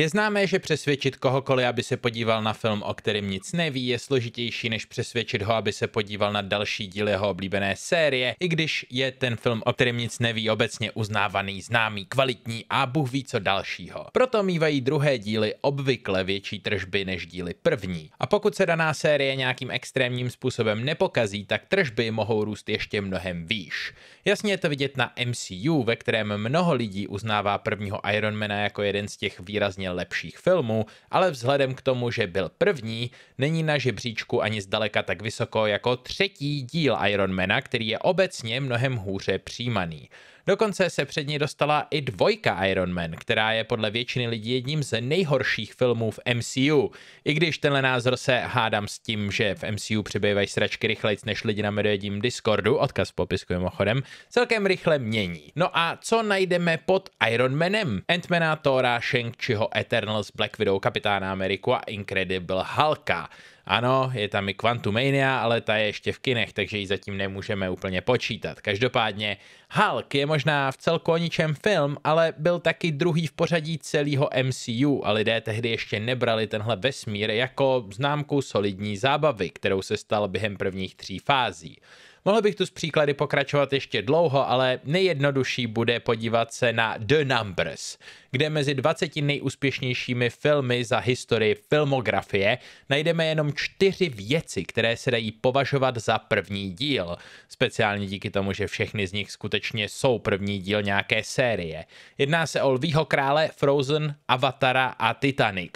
Je známé, že přesvědčit kohokoliv, aby se podíval na film, o kterém nic neví, je složitější, než přesvědčit ho, aby se podíval na další díl jeho oblíbené série, i když je ten film, o kterém nic neví, obecně uznávaný, známý, kvalitní a Bůh ví co dalšího. Proto mývají druhé díly obvykle větší tržby než díly první. A pokud se daná série nějakým extrémním způsobem nepokazí, tak tržby mohou růst ještě mnohem výš. Jasně je to vidět na MCU, ve kterém mnoho lidí uznává prvního Ironmana jako jeden z těch výrazně lepších filmů, ale vzhledem k tomu, že byl první, není na žebříčku ani zdaleka tak vysoko jako třetí díl Ironmana, který je obecně mnohem hůře přijímaný. Dokonce se před ní dostala i dvojka Iron Man, která je podle většiny lidí jedním z nejhorších filmů v MCU. I když tenhle názor se hádám s tím, že v MCU přibývají sračky rychleji, než lidi na medvědím Discordu, odkaz v popisku mimochodem, celkem rychle mění. No a co najdeme pod Iron Manem? Ant-Mana, Thora, Shang-Chiho, Eternals, Black Widow, Kapitána Ameriku a Incredible Hulka. Ano, je tam i Quantumania, ale ta je ještě v kinech, takže ji zatím nemůžeme úplně počítat. Každopádně Hulk je možná v celku o ničem film, ale byl taky druhý v pořadí celého MCU a lidé tehdy ještě nebrali tenhle vesmír jako známku solidní zábavy, kterou se stal během prvních tří fází. Mohl bych tu s příklady pokračovat ještě dlouho, ale nejjednodušší bude podívat se na The Numbers, kde mezi 20 nejúspěšnějšími filmy za historii filmografie najdeme jenom čtyři věci, které se dají považovat za první díl. Speciálně díky tomu, že všechny z nich skutečně jsou první díl nějaké série. Jedná se o Lvího krále, Frozen, Avatara a Titanic.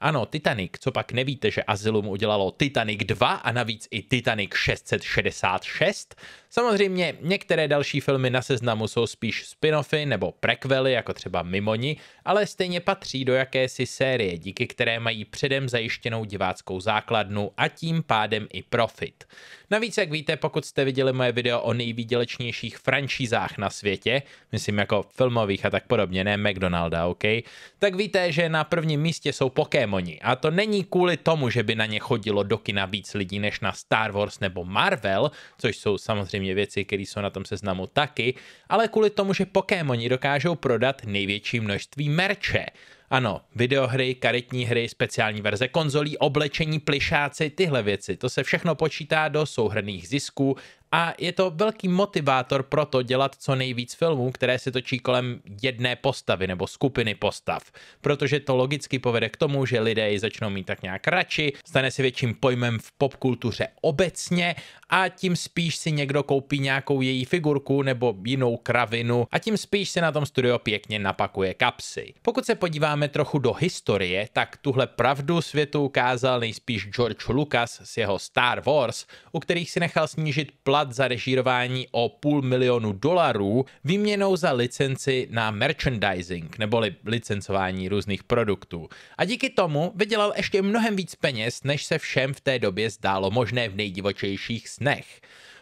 Ano, Titanic, co pak nevíte, že Asylum udělalo Titanic 2 a navíc i Titanic 666? Samozřejmě některé další filmy na seznamu jsou spíš spin-offy nebo prequely, jako třeba Mimoni, ale stejně patří do jakési série, díky které mají předem zajištěnou diváckou základnu a tím pádem i profit. Navíc, jak víte, pokud jste viděli moje video o nejvýdělečnějších franšízách na světě, myslím jako filmových a tak podobně, ne McDonalda, OK, tak víte, že na prvním místě jsou Pokémoni a to není kvůli tomu, že by na ně chodilo do kina víc lidí než na Star Wars nebo Marvel, což jsou samozřejmě samozřejmě věci, které jsou na tom seznamu taky, ale kvůli tomu, že Pokémoni dokážou prodat největší množství merče. Ano, videohry, karetní hry, speciální verze konzolí, oblečení, plišáci, tyhle věci, to se všechno počítá do souhrných zisků a je to velký motivátor pro to dělat co nejvíc filmů, které se točí kolem jedné postavy nebo skupiny postav, protože to logicky povede k tomu, že lidé ji začnou mít tak nějak radši, stane se větším pojmem v popkultuře obecně a tím spíš si někdo koupí nějakou její figurku nebo jinou kravinu a tím spíš se na tom studio pěkně napakuje kapsy. Pokud se podíváme trochu do historie, tak tuhle pravdu světu ukázal nejspíš George Lucas s jeho Star Wars, u kterých si nechal snížit plat plat za režírování o půl milionu dolarů výměnou za licenci na merchandising, neboli licencování různých produktů. A díky tomu vydělal ještě mnohem víc peněz, než se všem v té době zdálo možné v nejdivočejších snech.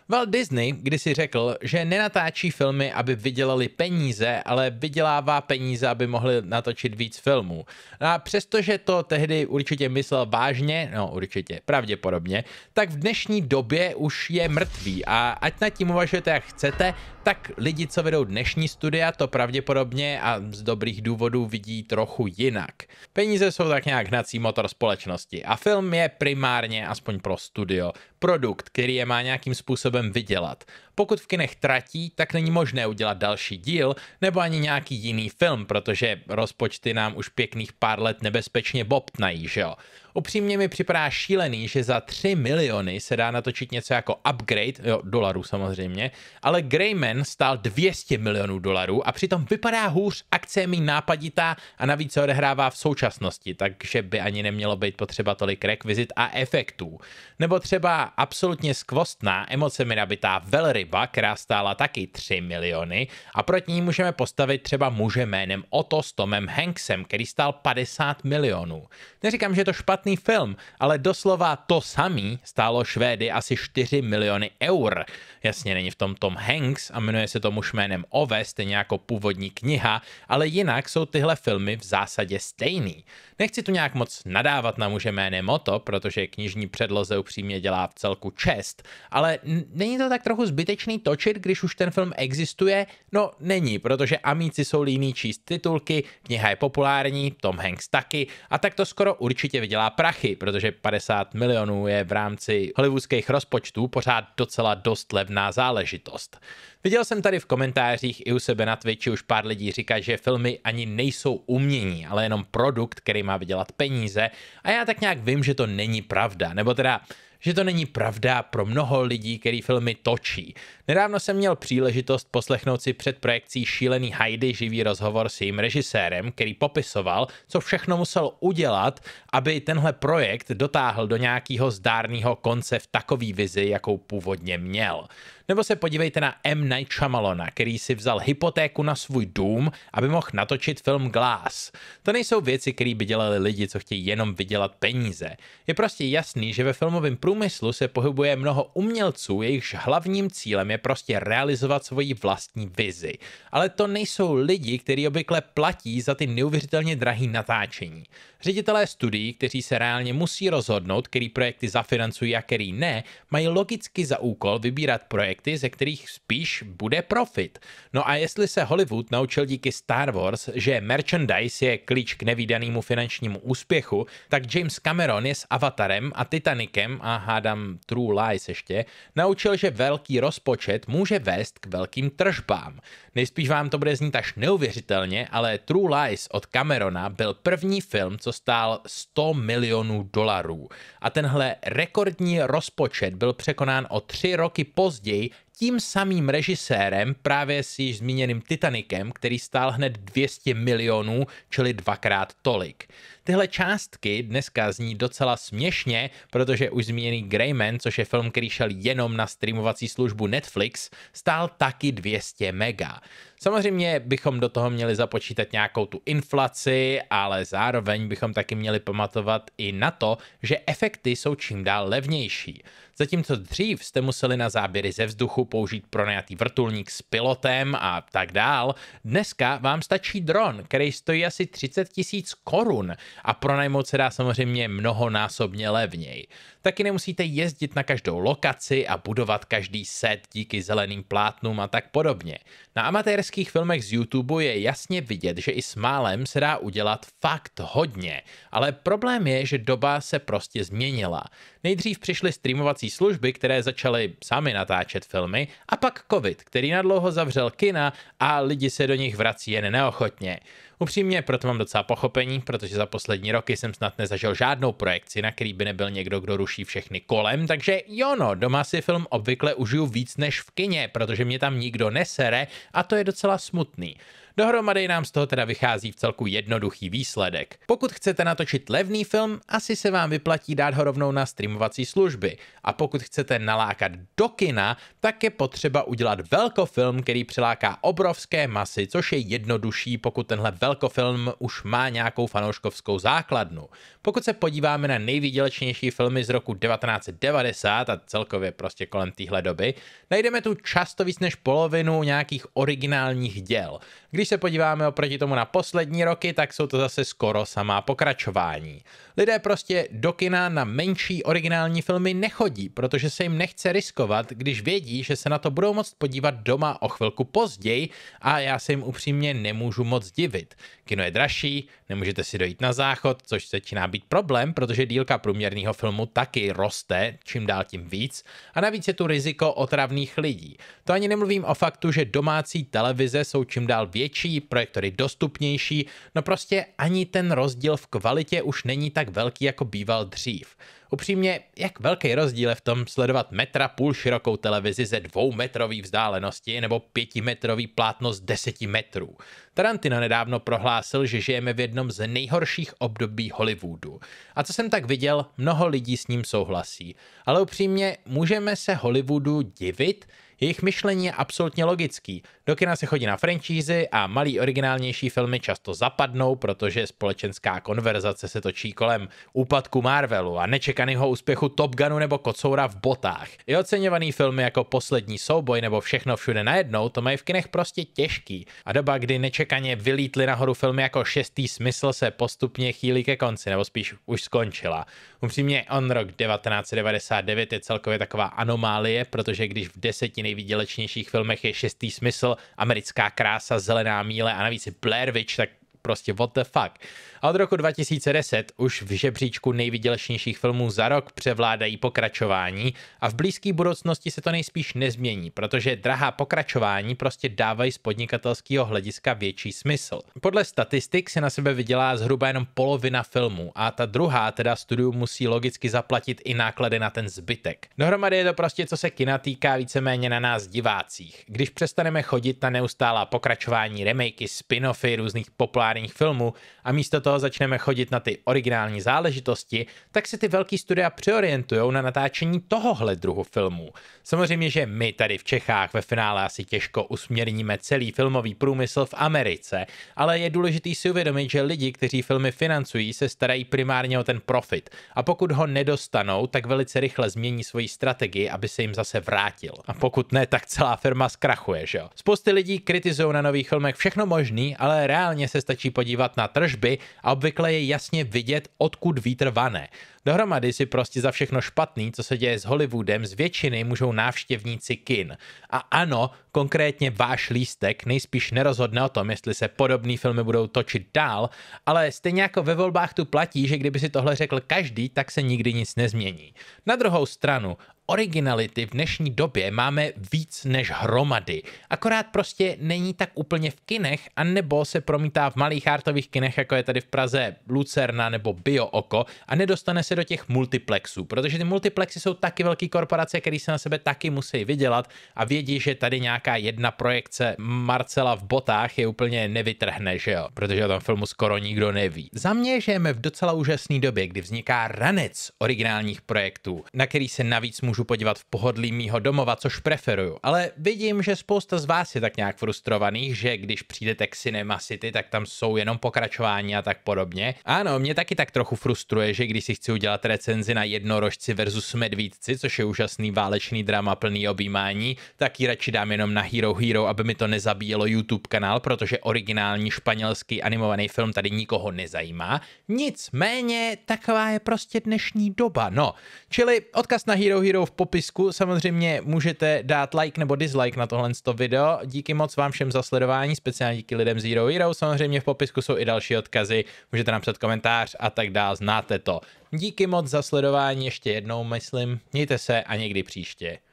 Walt Disney kdysi řekl, že nenatáčí filmy, aby vydělali peníze, ale vydělává peníze, aby mohli natočit víc filmů. A přestože to tehdy určitě myslel vážně, no určitě, pravděpodobně, tak v dnešní době už je mrtvý a ať nad tím uvažujete jak chcete, tak lidi, co vedou dnešní studia, to pravděpodobně a z dobrých důvodů vidí trochu jinak. Peníze jsou tak nějak hnací motor společnosti a film je primárně, aspoň pro studio, produkt, který je má nějakým způsobem způsobem vydělat. Pokud v kinech tratí, tak není možné udělat další díl nebo ani nějaký jiný film, protože rozpočty nám už pěkných pár let nebezpečně bobtnají, že jo. Upřímně mi připadá šílený, že za 3 miliony se dá natočit něco jako upgrade, jo, dolarů samozřejmě, ale Greyman stál 200 milionů dolarů a přitom vypadá hůř, akce je nápaditá a navíc se odehrává v současnosti, takže by ani nemělo být potřeba tolik rekvizit a efektů. Nebo třeba absolutně skvostná emoce se mi nabitá velryba, která stála taky 3 miliony a proti ní můžeme postavit třeba muže jménem Otto s Tomem Hanksem, který stál 50 milionů. Neříkám, že je to špatný film, ale doslova to samý stálo Švédy asi 4 miliony eur. Jasně není v tom Tom Hanks a jmenuje se to muž jménem Ove, stejně jako původní kniha, ale jinak jsou tyhle filmy v zásadě stejný. Nechci tu nějak moc nadávat na muže jménem Otto, protože knižní předloze upřímně dělá v celku čest, ale není to tak trochu zbytečný točit, když už ten film existuje? No není, protože amíci jsou líní číst titulky, kniha je populární, Tom Hanks taky a tak to skoro určitě vydělá prachy, protože 50 milionů je v rámci hollywoodských rozpočtů pořád docela dost levná záležitost. Viděl jsem tady v komentářích i u sebe na Twitchi už pár lidí říkat, že filmy ani nejsou umění, ale jenom produkt, který má vydělat peníze a já tak nějak vím, že to není pravda, nebo teda že to není pravda pro mnoho lidí, který filmy točí. Nedávno jsem měl příležitost poslechnout si před projekcí Šílený Heidi živý rozhovor s jejím režisérem, který popisoval, co všechno musel udělat, aby tenhle projekt dotáhl do nějakého zdárného konce v takové vizi, jakou původně měl. Nebo se podívejte na M. Night Shyamalona, který si vzal hypotéku na svůj dům, aby mohl natočit film Glass. To nejsou věci, které by dělali lidi, co chtějí jenom vydělat peníze. Je prostě jasný, že ve filmovém průmyslu průmyslu se pohybuje mnoho umělců, jejichž hlavním cílem je prostě realizovat svoji vlastní vizi. Ale to nejsou lidi, kteří obvykle platí za ty neuvěřitelně drahý natáčení. Ředitelé studií, kteří se reálně musí rozhodnout, který projekty zafinancují a který ne, mají logicky za úkol vybírat projekty, ze kterých spíš bude profit. No a jestli se Hollywood naučil díky Star Wars, že merchandise je klíč k nevýdanému finančnímu úspěchu, tak James Cameron je s Avatarem a Titanicem a hádám True Lies ještě, naučil, že velký rozpočet může vést k velkým tržbám. Nejspíš vám to bude znít až neuvěřitelně, ale True Lies od Camerona byl první film, co stál 100 milionů dolarů. A tenhle rekordní rozpočet byl překonán o tři roky později tím samým režisérem, právě s již zmíněným Titanikem, který stál hned 200 milionů, čili dvakrát tolik. Tyhle částky dneska zní docela směšně, protože už zmíněný Greyman, což je film, který šel jenom na streamovací službu Netflix, stál taky 200 mega. Samozřejmě bychom do toho měli započítat nějakou tu inflaci, ale zároveň bychom taky měli pamatovat i na to, že efekty jsou čím dál levnější. Zatímco dřív jste museli na záběry ze vzduchu použít pronajatý vrtulník s pilotem a tak dál, dneska vám stačí dron, který stojí asi 30 tisíc korun, a pronajmout se dá samozřejmě mnohonásobně levněji. Taky nemusíte jezdit na každou lokaci a budovat každý set díky zeleným plátnům a tak podobně. Na amatérských filmech z YouTube je jasně vidět, že i s málem se dá udělat fakt hodně, ale problém je, že doba se prostě změnila. Nejdřív přišly streamovací služby, které začaly sami natáčet filmy a pak covid, který nadlouho zavřel kina a lidi se do nich vrací jen neochotně. Upřímně proto mám docela pochopení, protože za poslední roky jsem snad nezažil žádnou projekci, na který by nebyl někdo, kdo ruší všechny kolem, takže jo no, doma si film obvykle užiju víc než v kině, protože mě tam nikdo nesere a to je docela smutný. Dohromady nám z toho teda vychází v celku jednoduchý výsledek. Pokud chcete natočit levný film, asi se vám vyplatí dát ho rovnou na streamovací služby. A pokud chcete nalákat do kina, tak je potřeba udělat velkofilm, který přiláká obrovské masy, což je jednodušší, pokud tenhle velkofilm už má nějakou fanouškovskou základnu. Pokud se podíváme na nejvýdělečnější filmy z roku 1990 a celkově prostě kolem téhle doby, najdeme tu často víc než polovinu nějakých originálních děl. Když když se podíváme oproti tomu na poslední roky, tak jsou to zase skoro samá pokračování. Lidé prostě do kina na menší originální filmy nechodí, protože se jim nechce riskovat, když vědí, že se na to budou moct podívat doma o chvilku později a já se jim upřímně nemůžu moc divit. Kino je dražší, nemůžete si dojít na záchod, což začíná být problém, protože dílka průměrného filmu taky roste, čím dál tím víc, a navíc je tu riziko otravných lidí. To ani nemluvím o faktu, že domácí televize jsou čím dál větší větší, projektory dostupnější, no prostě ani ten rozdíl v kvalitě už není tak velký, jako býval dřív. Upřímně, jak velký rozdíl je v tom sledovat metra půl širokou televizi ze dvoumetrový vzdálenosti nebo pětimetrový plátno z deseti metrů. Tarantino nedávno prohlásil, že žijeme v jednom z nejhorších období Hollywoodu. A co jsem tak viděl, mnoho lidí s ním souhlasí. Ale upřímně, můžeme se Hollywoodu divit? Jejich myšlení je absolutně logický. Do kina se chodí na franšízy a malý originálnější filmy často zapadnou, protože společenská konverzace se točí kolem úpadku Marvelu a nečekaného úspěchu Top Gunu nebo Kocoura v botách. I oceňovaný filmy jako Poslední souboj nebo Všechno všude najednou to mají v kinech prostě těžký. A doba, kdy nečekaně vylítly nahoru filmy jako Šestý smysl se postupně chýlí ke konci, nebo spíš už skončila. Upřímně, on rok 1999 je celkově taková anomálie, protože když v deseti nejvýdělečnějších filmech je Šestý smysl, Americká krása, Zelená míle a navíc Blair Witch, tak Prostě what the fuck. A od roku 2010 už v žebříčku nejvydělečnějších filmů za rok převládají pokračování a v blízké budoucnosti se to nejspíš nezmění, protože drahá pokračování prostě dávají z podnikatelského hlediska větší smysl. Podle statistik se na sebe vydělá zhruba jenom polovina filmů a ta druhá, teda studiu, musí logicky zaplatit i náklady na ten zbytek. Dohromady je to prostě, co se kina týká víceméně na nás divácích. Když přestaneme chodit na neustálá pokračování, remakey, spin-offy různých populárních populárních filmů a místo toho začneme chodit na ty originální záležitosti, tak se ty velký studia přeorientují na natáčení tohohle druhu filmů. Samozřejmě, že my tady v Čechách ve finále asi těžko usměrníme celý filmový průmysl v Americe, ale je důležité si uvědomit, že lidi, kteří filmy financují, se starají primárně o ten profit a pokud ho nedostanou, tak velice rychle změní svoji strategii, aby se jim zase vrátil. A pokud ne, tak celá firma zkrachuje, že jo. Spousty lidí kritizují na nových filmech všechno možný, ale reálně se stačí stačí podívat na tržby a obvykle je jasně vidět, odkud vítr vane. Dohromady si prostě za všechno špatný, co se děje s Hollywoodem, z většiny můžou návštěvníci kin. A ano, konkrétně váš lístek nejspíš nerozhodne o tom, jestli se podobné filmy budou točit dál, ale stejně jako ve volbách tu platí, že kdyby si tohle řekl každý, tak se nikdy nic nezmění. Na druhou stranu, Originality v dnešní době máme víc než hromady, akorát prostě není tak úplně v kinech, anebo se promítá v malých artových kinech, jako je tady v Praze Lucerna nebo Bio Oko a nedostane se do těch multiplexů, protože ty multiplexy jsou taky velké korporace, které se na sebe taky musí vydělat a vědí, že tady nějaká jedna projekce Marcela v botách je úplně nevytrhne, že jo, protože o tom filmu skoro nikdo neví. Za mě žijeme v docela úžasné době, kdy vzniká ranec originálních projektů, na který se navíc může můžu podívat v pohodlí mýho domova, což preferuju. Ale vidím, že spousta z vás je tak nějak frustrovaných, že když přijdete k Cinema City, tak tam jsou jenom pokračování a tak podobně. Ano, mě taky tak trochu frustruje, že když si chci udělat recenzi na jednorožci versus medvídci, což je úžasný válečný drama plný objímání, tak ji radši dám jenom na Hero Hero, aby mi to nezabíjelo YouTube kanál, protože originální španělský animovaný film tady nikoho nezajímá. Nicméně, taková je prostě dnešní doba, no. Čili odkaz na Hero Hero v popisku samozřejmě můžete dát like nebo dislike na tohle video. Díky moc vám všem za sledování, speciálně díky lidem Zero Hero. Samozřejmě v popisku jsou i další odkazy, můžete napsat komentář a tak dále, znáte to. Díky moc za sledování ještě jednou, myslím. Mějte se a někdy příště.